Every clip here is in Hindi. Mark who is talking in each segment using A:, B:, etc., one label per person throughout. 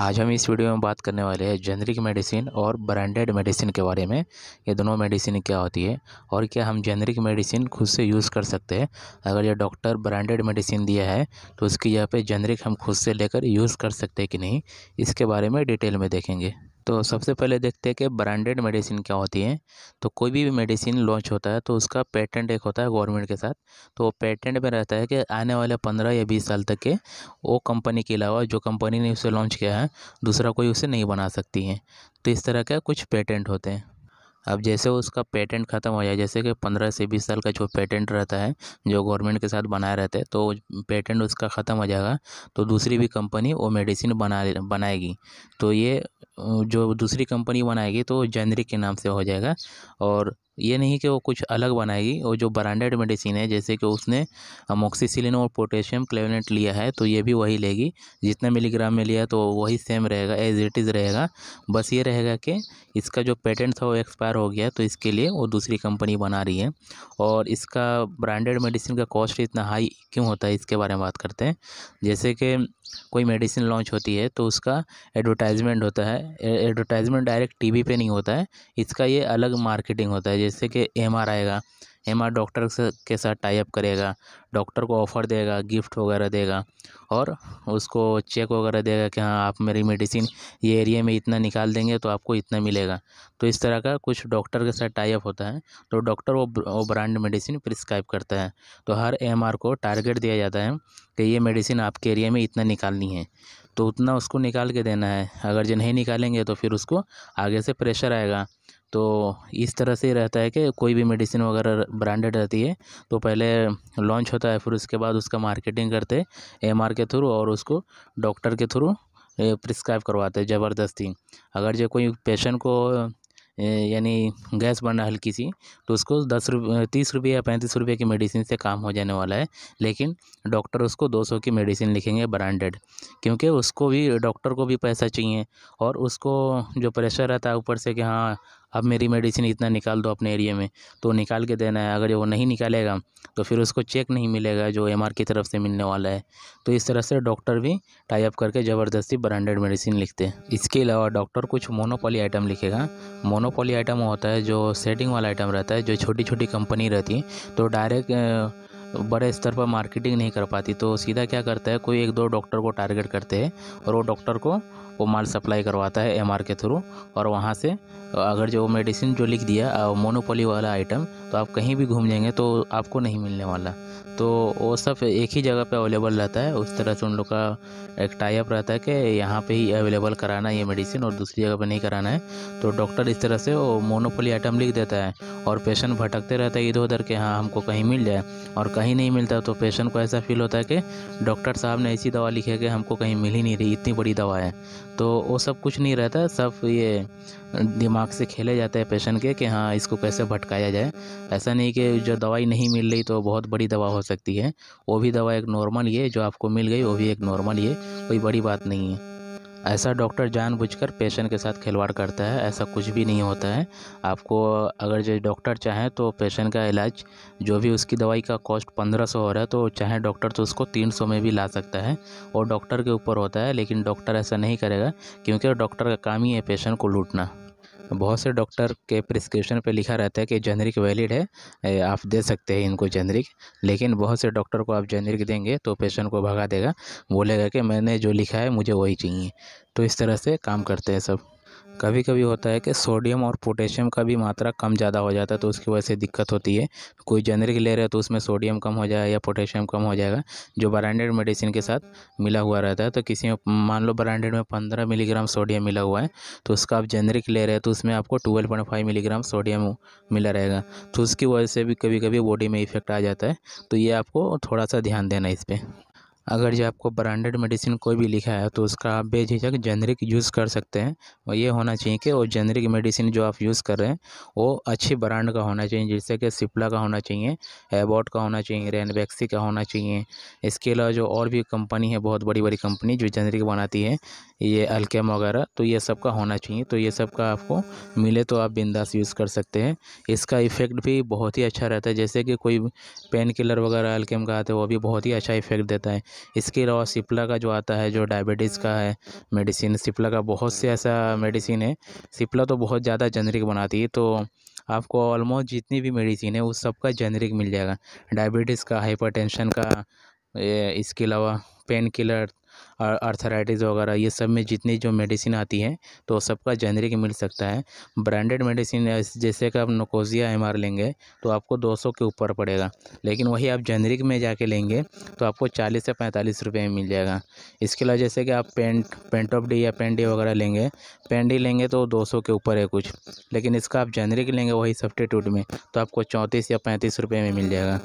A: आज हम इस वीडियो में बात करने वाले हैं जेनरिक मेडिसिन और ब्रांडेड मेडिसिन के बारे में ये दोनों मेडिसिन क्या होती है और क्या हम जेनरिक मेडिसिन खुद से यूज़ कर सकते हैं अगर ये डॉक्टर ब्रांडेड मेडिसिन दिया है तो उसकी यहाँ पे जेनरिक हम खुद से लेकर यूज़ कर सकते हैं कि नहीं इसके बारे में डिटेल में देखेंगे तो सबसे पहले देखते हैं कि ब्रांडेड मेडिसिन क्या होती है तो कोई भी मेडिसिन लॉन्च होता है तो उसका पेटेंट एक होता है गवर्नमेंट के साथ तो वो पेटेंट में रहता है कि आने वाले पंद्रह या बीस साल तक के वो कंपनी के अलावा जो कंपनी ने उसे लॉन्च किया है दूसरा कोई उसे नहीं बना सकती है तो इस तरह के कुछ पेटेंट होते हैं अब जैसे उसका पेटेंट ख़त्म हो जाए जैसे कि पंद्रह से बीस साल का जो पेटेंट रहता है जो गवर्नमेंट के साथ बनाए रहते हैं तो पेटेंट उसका ख़त्म हो जाएगा तो दूसरी भी कंपनी वो मेडिसिन बना बनाएगी तो ये जो दूसरी कंपनी बनाएगी तो जेनरिक के नाम से हो जाएगा और ये नहीं कि वो कुछ अलग बनाएगी और जो ब्रांडेड मेडिसिन है जैसे कि उसने अमोक्सीसिलिन और पोटेशियम क्लेवनेट लिया है तो ये भी वही लेगी जितना मिलीग्राम में लिया तो वही सेम रहेगा एज इट इज़ रहेगा बस ये रहेगा कि इसका जो पेटेंट था वो एक्सपायर हो गया तो इसके लिए वो दूसरी कंपनी बना रही है और इसका ब्रांडेड मेडिसिन का कॉस्ट इतना हाई क्यों होता है इसके बारे में बात करते हैं जैसे कि कोई मेडिसिन लॉन्च होती है तो उसका एडवर्टाइज एडवर्टाइजमेंट होता है एडवर्टाइजमेंट डायरेक्ट टी वी पे नहीं होता है इसका ये अलग मार्केटिंग होता है जैसे कि एम आर आएगा एम आर डॉक्टर के साथ टाइप करेगा डॉक्टर को ऑफ़र देगा गिफ्ट वगैरह देगा और उसको चेक वगैरह देगा कि हाँ आप मेरी मेडिसिन ये एरिया में इतना निकाल देंगे तो आपको इतना मिलेगा तो इस तरह का कुछ डॉक्टर के साथ टाइप होता है तो डॉक्टर वो वो ब्रांड मेडिसिन प्रिस्क्राइब करता है तो हर एम आर को टारगेट दिया जाता है कि ये मेडिसिन आपके एरिया में इतना निकालनी है तो उतना उसको निकाल के देना है अगर जो नहीं निकालेंगे तो फिर उसको आगे से प्रेशर आएगा तो इस तरह से रहता है कि कोई भी मेडिसिन वगैरह ब्रांडेड रहती है तो पहले लॉन्च होता है फिर उसके बाद उसका मार्केटिंग करते हैं एम के थ्रू और उसको डॉक्टर के थ्रू प्रिस्क्राइब करवाते हैं ज़बरदस्ती अगर जो कोई पेशेंट को यानी गैस बनना हल्की सी तो उसको दस रुपये तीस रुपये या पैंतीस रुपये की मेडिसिन से काम हो जाने वाला है लेकिन डॉक्टर उसको दो सौ की मेडिसिन लिखेंगे ब्रांडेड क्योंकि उसको भी डॉक्टर को भी पैसा चाहिए और उसको जो प्रेशर रहता है ऊपर से कि हाँ अब मेरी मेडिसिन इतना निकाल दो अपने एरिया में तो निकाल के देना है अगर वो नहीं निकालेगा तो फिर उसको चेक नहीं मिलेगा जो एम की तरफ से मिलने वाला है तो इस तरह से डॉक्टर भी टाइप करके ज़बरदस्ती ब्रांडेड मेडिसिन लिखते हैं इसके अलावा डॉक्टर कुछ मोनोपोली आइटम लिखेगा मोनोपोली आइटम होता है जो सेटिंग वाला आइटम रहता है जो छोटी छोटी कंपनी रहती है तो डायरेक्ट तो बड़े स्तर पर मार्केटिंग नहीं कर पाती तो सीधा क्या करता है कोई एक दो डॉक्टर को टारगेट करते हैं और वो डॉक्टर को वो माल सप्लाई करवाता है एम के थ्रू और वहाँ से अगर जो मेडिसिन जो लिख दिया मोनोपोली वाला आइटम तो आप कहीं भी घूम जाएंगे तो आपको नहीं मिलने वाला तो वो सब एक ही जगह पे अवेलेबल रहता है उस तरह से उन लोग का एक टाइप रहता है कि यहाँ पे ही अवेलेबल कराना है ये मेडिसिन और दूसरी जगह पे नहीं कराना है तो डॉक्टर इस तरह से वो मोनोपोली आइटम लिख देता है और पेशेंट भटकते रहता है इधर उधर के हाँ हमको कहीं मिल जाए और कहीं नहीं मिलता तो पेशेंट को ऐसा फील होता है कि डॉक्टर साहब ने ऐसी दवा लिखी है कि हमको कहीं मिल ही नहीं रही इतनी बड़ी दवा है तो वो सब कुछ नहीं रहता सब ये दिमाग से खेले जाते हैं पेशेंट के कि हाँ इसको कैसे भटकाया जाए ऐसा नहीं कि जो दवाई नहीं मिल रही तो बहुत बड़ी दवा हो सकती है वो भी दवा एक नॉर्मल ये जो आपको मिल गई वो भी एक नॉर्मल ये कोई बड़ी बात नहीं है ऐसा डॉक्टर जानबूझकर पेशेंट के साथ खिलवाड़ करता है ऐसा कुछ भी नहीं होता है आपको अगर जो डॉक्टर चाहें तो पेशेंट का इलाज जो भी उसकी दवाई का कॉस्ट पंद्रह सौ हो रहा है तो चाहे डॉक्टर तो उसको तीन सौ में भी ला सकता है और डॉक्टर के ऊपर होता है लेकिन डॉक्टर ऐसा नहीं करेगा क्योंकि डॉक्टर का काम ही है पेशेंट को लूटना बहुत से डॉक्टर के प्रिस्क्रिप्शन पे लिखा रहता है कि जेनरिक वैलिड है आप दे सकते हैं इनको जेनरिक लेकिन बहुत से डॉक्टर को आप जेनरिक देंगे तो पेशेंट को भगा देगा बोलेगा कि मैंने जो लिखा है मुझे वही चाहिए तो इस तरह से काम करते हैं सब कभी कभी होता है कि सोडियम और पोटेशियम का भी मात्रा कम ज़्यादा हो जाता है तो उसकी वजह से दिक्कत होती है कोई जेनरिक ले रहे हो तो उसमें सोडियम कम हो जाए या पोटेशियम कम हो जाएगा जो ब्रांडेड मेडिसिन के साथ मिला हुआ रहता है तो किसी में मान लो ब्रांडेड में पंद्रह मिलीग्राम सोडियम मिला हुआ है तो उसका आप जेनरिक ले रहे हो तो उसमें आपको twelve point five milligram sodium मिला रहेगा तो उसकी वजह से भी कभी कभी बॉडी में इफेक्ट आ जाता है तो ये आपको थोड़ा सा ध्यान देना इस पर अगर जो आपको ब्रांडेड मेडिसिन कोई भी लिखा है तो उसका आप बेझिझक जेनरिक यूज़ कर सकते हैं और ये होना चाहिए कि वो जेनरिक मेडिसिन जो आप यूज़ कर रहे हैं वो अच्छे ब्रांड का होना चाहिए जैसे कि सिप्ला का होना चाहिए एबॉट का होना चाहिए रेनबैक्सी का होना चाहिए इसके अलावा जो और भी कंपनी है बहुत बड़ी बड़ी कंपनी जो जेनरिक बनाती है ये अल्केम वगैरह तो ये सब का होना चाहिए तो ये सब का आपको मिले तो आप बिंदास यूज़ कर सकते हैं इसका इफ़ेक्ट भी बहुत ही अच्छा रहता है जैसे कि कोई पेन किलर वगैरह अल्केम का आता है वो भी बहुत ही अच्छा इफेक्ट देता है इसके अलावा सिप्ला का जो आता है जो डायबिटीज़ का है मेडिसिन सिप्ला का बहुत से ऐसा मेडिसिन है सिप्ला तो बहुत ज़्यादा जेनरिक बनाती है तो आपको ऑलमोस्ट जितनी भी मेडिसिन है उस सब का जेनरिक मिल जाएगा डायबिटीज़ का हाइपर का इसके अलावा पेन किलर अर्थराइटिस वगैरह ये सब में जितनी जो मेडिसिन आती है तो सबका जेनरिक मिल सकता है ब्रांडेड मेडिसिन जैसे कि आप नोकोजिया एम लेंगे तो आपको दो सौ के ऊपर पड़ेगा लेकिन वही आप जेनरिक में जाके लेंगे तो आपको चालीस से पैंतालीस रुपये में मिल जाएगा इसके अलावा जैसे कि आप पेंट पेंट ऑफ डी या पेंडी वगैरह लेंगे पेंडी लेंगे तो दो सौ के ऊपर है कुछ लेकिन इसका आप जेनरिक लेंगे वही सब्सटीट्यूट में तो आपको चौंतीस या पैंतीस रुपये में मिल जाएगा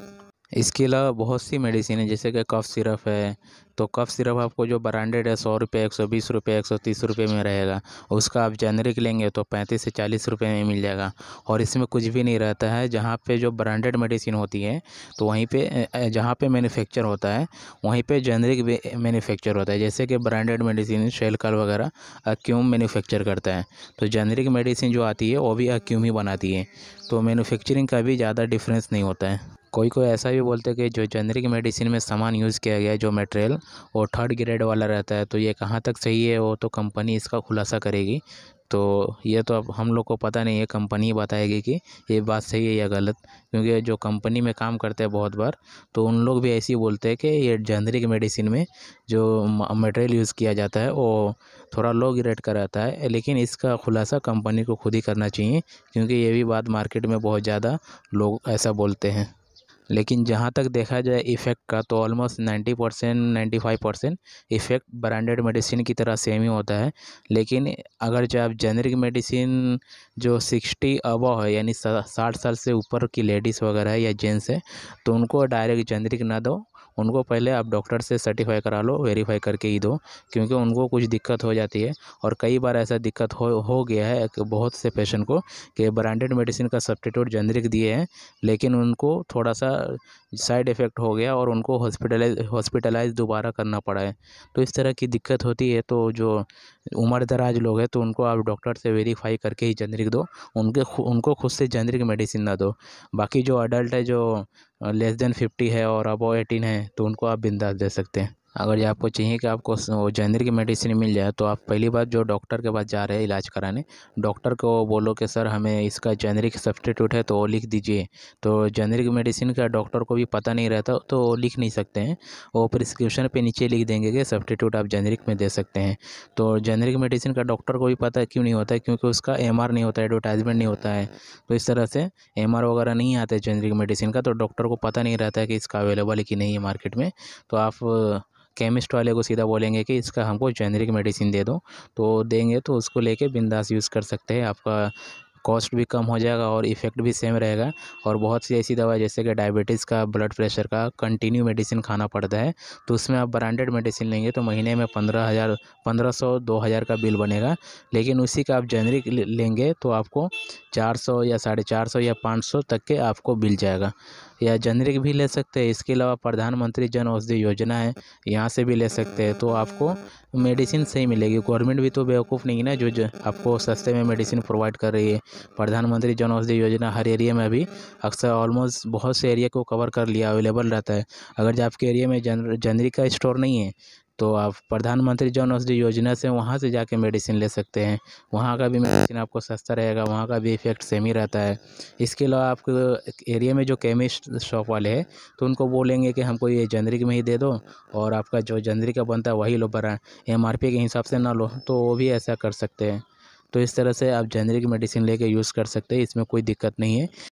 A: इसके अलावा बहुत सी मेडिसिन है जैसे कि कफ़ सिरप है तो कफ़ सिरप आपको जो ब्रांडेड है सौ रुपये एक सौ बीस रुपये एक सौ तीस रुपये में रहेगा उसका आप जेनरिक लेंगे तो पैंतीस से चालीस रुपये में मिल जाएगा और इसमें कुछ भी नहीं रहता है जहाँ पे जो ब्रांडेड मेडिसिन होती है तो वहीं पे जहाँ पे मैन्युफैक्चर होता है वहीं पर जेनरिक मैनुफेक्चर होता है जैसे कि ब्रांडेड मेडिसिन शेलकाल वगैरह अक्यूम मैनुफेक्चर करता है तो जेनरिक मेडिसिन जो आती है वो भी अक्यूम ही बनाती है तो मैनुफेक्चरिंग का भी ज़्यादा डिफरेंस नहीं होता है कोई कोई ऐसा भी बोलते हैं कि जो जेनरिक मेडिसिन में सामान यूज़ किया गया है जो मटेरियल वो थर्ड ग्रेड वाला रहता है तो ये कहाँ तक सही है वो तो कंपनी इसका खुलासा करेगी तो ये तो अब हम लोग को पता नहीं है कंपनी बताएगी कि ये बात सही है या गलत क्योंकि जो कंपनी में काम करते हैं बहुत बार तो उन लोग भी ऐसे ही बोलते हैं कि ये जेनरिक मेडिसिन में जो मटेरियल यूज़ किया जाता है वो थोड़ा लो ग्रेड का रहता है लेकिन इसका खुलासा कंपनी को खुद ही करना चाहिए क्योंकि ये भी बात मार्केट में बहुत ज़्यादा लोग ऐसा बोलते हैं लेकिन जहाँ तक देखा जाए इफ़ेक्ट का तो almost ninety percent ninety five percent effect branded medicine की तरह सेम ही होता है लेकिन अगर जो आप जेनरिक मेडिसिन जो सिक्सटी अबो है यानी साठ साल से ऊपर की लेडीज़ वगैरह है या जेंट्स है तो उनको डायरेक्ट जेनरिक ना दो उनको पहले आप डॉक्टर से सर्टिफाई करा लो वेरीफाई करके ही दो क्योंकि उनको कुछ दिक्कत हो जाती है और कई बार ऐसा दिक्कत हो हो गया है बहुत से पेशेंट को कि ब्रांडेड मेडिसिन का सब्टीट्यूट जेनरिक दिए हैं लेकिन उनको थोड़ा सा साइड इफ़ेक्ट हो गया और उनको हॉस्पिटलाइज हॉस्पिटलाइज दोबारा करना पड़ा है तो इस तरह की दिक्कत होती है तो जो उम्र दराज लोग हैं तो उनको आप डॉक्टर से वेरीफाई करके ही जेनरिक दो उनके उनको खुद से जेनरिक मेडिसिन ना दो बाकी जो अडल्ट है जो लेस देन फिफ्टी है और अबो एटीन है तो उनको आप बिंदास दे सकते हैं अगर ये आपको चाहिए कि आपको जेनरिक मेडिसिन मिल जाए तो आप पहली बार जो डॉक्टर के पास जा रहे हैं इलाज कराने डॉक्टर को बोलो कि सर हमें इसका जेनरिक सब्सटीट्यूट है तो वो लिख दीजिए तो जेनरिक मेडिसिन का डॉक्टर को भी पता नहीं रहता तो वो लिख नहीं सकते हैं वो प्रिस्क्रिप्शन पर नीचे लिख देंगे कि सब्सटीट्यूट आप जेनरिक में दे सकते हैं तो जेनरिक मेडिसिन का डॉक्टर को भी पता क्यों नहीं होता है क्योंकि उसका एम नहीं होता एडवर्टाइजमेंट नहीं होता है तो इस तरह से एम वगैरह नहीं आता है जेनरिक मेडिसिन का तो डॉक्टर को पता नहीं रहता है कि इसका अवेलेबल है कि नहीं है मार्केट में तो आप केमिस्ट वाले को सीधा बोलेंगे कि इसका हमको जेनरिक मेडिसिन दे दो तो देंगे तो उसको लेके बिंदास यूज़ कर सकते हैं आपका कॉस्ट भी कम हो जाएगा और इफ़ेक्ट भी सेम रहेगा और बहुत सी ऐसी दवा जैसे कि डायबिटीज़ का ब्लड प्रेशर का कंटिन्यू मेडिसिन खाना पड़ता है तो उसमें आप ब्रांडेड मेडिसिन लेंगे तो महीने में पंद्रह हज़ार पंद्रह सौ दो हज़ार का बिल बनेगा लेकिन उसी का आप जेनरिक लेंगे तो आपको चार सौ या साढ़े चार सौ या पाँच सौ तक के आपको बिल जाएगा या जनरिक भी ले सकते हैं इसके अलावा प्रधानमंत्री जन औषधि योजना है यहाँ से भी ले सकते हैं तो आपको मेडिसिन सही मिलेगी गवर्नमेंट भी तो बेवकूफ़ नहीं है ना जो, जो आपको सस्ते में मेडिसिन प्रोवाइड कर रही है प्रधानमंत्री जन औषधि योजना हर एरिया में अभी अक्सर ऑलमोस्ट बहुत से एरिया को कवर कर लिया अवेलेबल रहता है अगर आपके एरिया में जन जनरिक का स्टोर नहीं है तो आप प्रधानमंत्री जन औषधि योजना से वहाँ से जाके मेडिसिन ले सकते हैं वहाँ का भी मेडिसिन आपको सस्ता रहेगा वहाँ का भी इफ़ेक्ट सेम ही रहता है इसके अलावा आपके एरिया में जो केमिस्ट शॉप वाले हैं तो उनको बोलेंगे कि हमको ये जनरिक में ही दे दो और आपका जो जनरिक का बनता है वही लो बरा एम के हिसाब से ना लो तो वो भी ऐसा कर सकते हैं तो इस तरह से आप जेनरिक मेडिसिन ले यूज़ कर सकते हैं इसमें कोई दिक्कत नहीं है